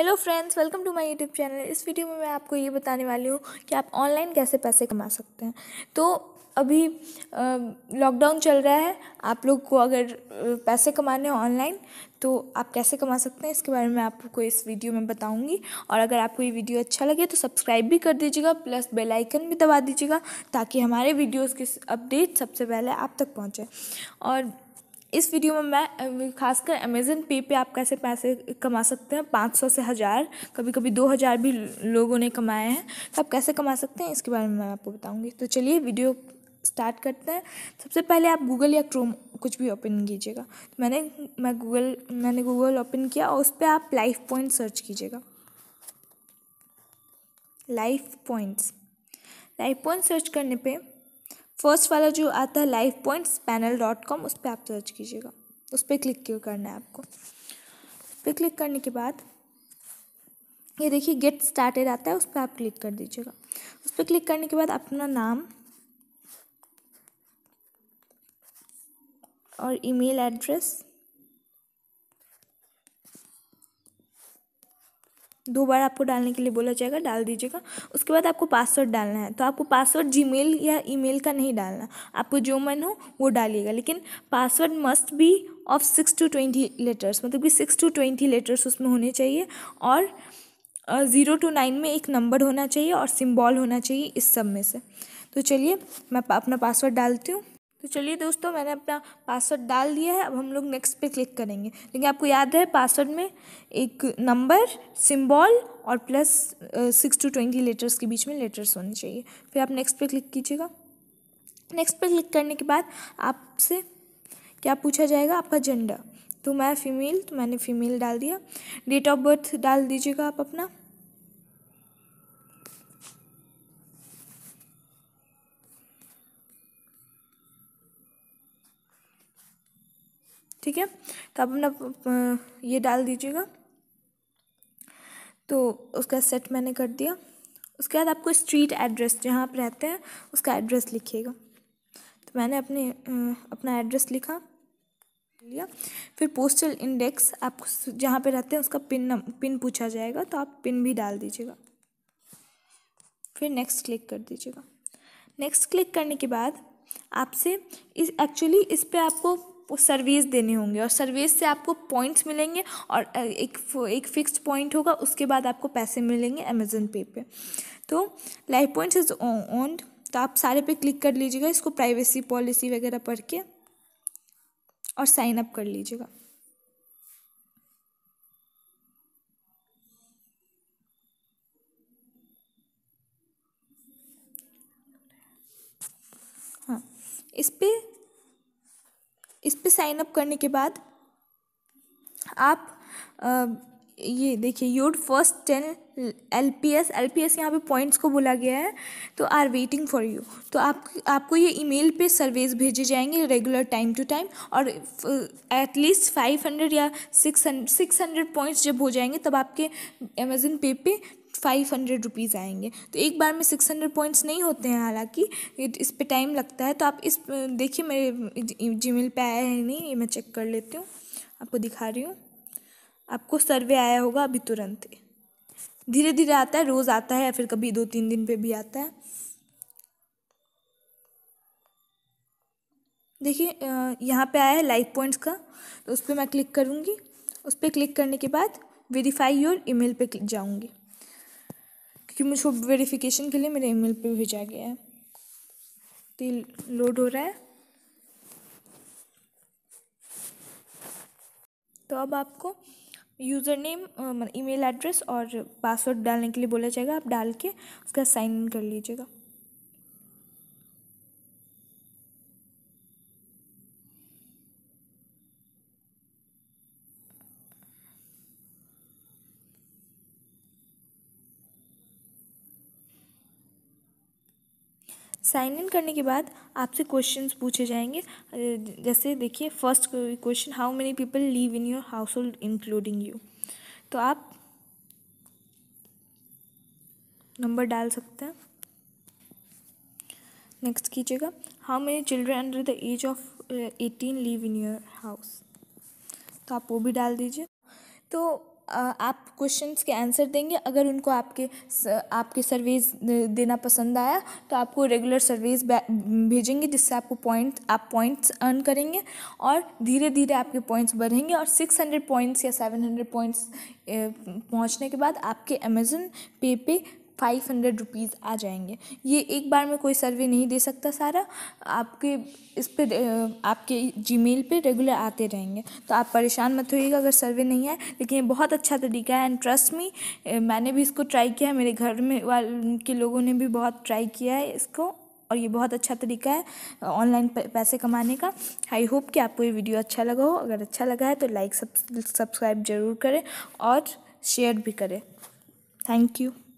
hello friends welcome to my YouTube channel इस video में मैं आपको ये बताने वाली हूँ कि आप ऑनलाइन कैसे पैसे कमा सकते हैं तो अभी लॉकडाउन चल रहा है आप लोग को अगर पैसे कमाने हैं ऑनलाइन तो आप कैसे कमा सकते हैं इसके बारे में आपको इस वीडियो में बताऊंगी और अगर आपको ये वीडियो अच्छा लगे तो सब्सक्राइब भी कर दीजिएगा प्लस बेल आइकन भी दबा दीजिएगा ताकि हमारे वीडियोस के अपडेट सबसे पहले आप तक पहुंचे और इस वीडियो में मैं खासकर अमेज़न पे पे आप कैसे पैसे कमा सकते हैं पाँच सौ से हज़ार कभी कभी दो हज़ार भी लोगों ने कमाए हैं तो आप कैसे कमा सकते हैं इसके बारे में मैं आपको बताऊँगी तो चलिए वीडियो स्टार्ट करते हैं सबसे पहले आप गूगल या क्रोम कुछ भी ओपन कीजिएगा तो मैंने मैं गूगल मैंने गूगल ओपन किया और उस पर आप लाइफ पॉइंट सर्च कीजिएगा Life Points Life Point search करने पर फर्स्ट वाला जो आता है Life Point panel dot com उस पर आप सर्च कीजिएगा उस पर क्लिक क्यों करना है आपको उस पर क्लिक करने के बाद ये देखिए गेट स्टार्टेड आता है उस पर आप क्लिक कर दीजिएगा उस पर क्लिक करने के बाद अपना नाम और ईमेल एड्रेस दो बार आपको डालने के लिए बोला जाएगा डाल दीजिएगा उसके बाद आपको पासवर्ड डालना है तो आपको पासवर्ड जीमेल या ईमेल का नहीं डालना आपको जो मन हो वो डालिएगा लेकिन password must be of six to twenty letters मतलब कि सिक्स टू ट्वेंटी लेटर्स उसमें होने चाहिए और ज़ीरो टू नाइन में एक नंबर होना चाहिए और सिम्बॉल होना चाहिए इस सब में से तो चलिए मैं अपना पासवर्ड डालती हूँ तो चलिए दोस्तों मैंने अपना पासवर्ड डाल दिया है अब हम लोग नेक्स्ट पे क्लिक करेंगे लेकिन आपको याद है पासवर्ड में एक नंबर सिंबल और plus six to twenty letters के बीच में लेटर्स होने चाहिए फिर आप नेक्स्ट पे क्लिक कीजिएगा नेक्स्ट पे क्लिक करने के बाद आपसे क्या पूछा जाएगा आपका जेंडर तो मैं फ़ीमेल तो मैंने फ़ीमेल डाल दिया डेट ऑफ बर्थ डाल दीजिएगा आप अपना ठीक है तो आप अपना ये डाल दीजिएगा तो उसका सेट मैंने कर दिया उसके बाद आपको स्ट्रीट एड्रेस जहाँ आप रहते हैं उसका एड्रेस लिखिएगा तो मैंने अपने अपना एड्रेस लिखा लिया फिर पोस्टल इंडेक्स आप जहाँ पे रहते हैं उसका पिन पिन पूछा जाएगा तो आप पिन भी डाल दीजिएगा फिर नेक्स्ट क्लिक कर दीजिएगा नेक्स्ट क्लिक करने के बाद आपसे इस एक्चुअली इस पर आपको सर्विस देने होंगे और सर्विस से आपको पॉइंट्स मिलेंगे और एक एक फिक्स पॉइंट होगा उसके बाद आपको पैसे मिलेंगे अमेजन पे पे तो लाइफ पॉइंट्स इज ओन्ड तो आप सारे पे क्लिक कर लीजिएगा इसको प्राइवेसी पॉलिसी वगैरह पढ़ के और साइन अप कर लीजिएगा हाँ इस पर पे साइन अप करने के बाद आप आ, ये देखिए you'd first ten L P S L P S यहाँ पर पॉइंट्स को बोला गया है तो आर वेटिंग फॉर यू तो आप आपको ये ईमेल पे सर्वेज भेजे जाएंगे रेगुलर टाइम टू टाइम और एटलीस्ट फाइव हंड्रेड या सिक्स सिक्स हंड्रेड पॉइंट्स जब हो जाएंगे तब आपके अमेजन पे पे फाइव हंड्रेड रुपीज़ आएंगे तो एक बार में सिक्स हंड्रेड पॉइंट्स नहीं होते हैं हालांकि इस पर टाइम लगता है तो आप इस देखिए मेरे जी मेल पर आया है नहीं ये मैं चेक कर लेती हूँ आपको दिखा रही हूँ आपको सर्वे आया होगा अभी तुरंत धीरे धीरे आता है रोज़ आता है या फिर कभी दो तीन दिन पर भी आता है देखिए यहाँ पे आया है लाइव पॉइंट्स का तो उस पर मैं क्लिक करूँगी उस पर क्लिक करने के बाद वेरीफाई योर ईमेल पे जाऊँगी क्योंकि मुझको वेरिफिकेशन के लिए मेरे ईमेल पे भेजा गया है तो ये लोड हो रहा है तो अब आपको यूज़र नेम ईमेल एड्रेस और पासवर्ड डालने के लिए बोला जाएगा आप डाल के उसका साइन इन कर लीजिएगा साइन इन करने के बाद आपसे क्वेश्चन पूछे जाएंगे जैसे देखिए first question how many people live in your हाउस होल्ड इंक्लूडिंग यू तो आप नंबर डाल सकते हैं नेक्स्ट कीजिएगा how many children under the age of eighteen live in your house तो आप वो भी डाल दीजिए तो आप क्वेश्चंस के आंसर देंगे अगर उनको आपके आपके सर्वेज देना पसंद आया तो आपको रेगुलर सर्वेज भेजेंगे जिससे आपको पॉइंट आप पॉइंट्स अर्न करेंगे और धीरे धीरे आपके पॉइंट्स बढ़ेंगे और सिक्स हंड्रेड पॉइंट्स या सेवन हंड्रेड पॉइंट्स पहुँचने के बाद आपके अमेज़न पे पे फाइव हंड्रेड रुपीज़ आ जाएंगे ये एक बार में कोई सर्वे नहीं दे सकता सारा आपके इस पर आपके जीमेल पे रेगुलर आते रहेंगे तो आप परेशान मत होइएगा अगर सर्वे नहीं है लेकिन ये बहुत अच्छा तरीका है एंड ट्रस्ट मी मैंने भी इसको ट्राई किया है मेरे घर में वाल के लोगों ने भी बहुत ट्राई किया है इसको और ये बहुत अच्छा तरीका है ऑनलाइन पैसे कमाने का आई होप कि आपको ये वीडियो अच्छा लगा हो अगर अच्छा लगा है तो लाइक सब्सक्राइब ज़रूर करें और शेयर भी करें थैंक यू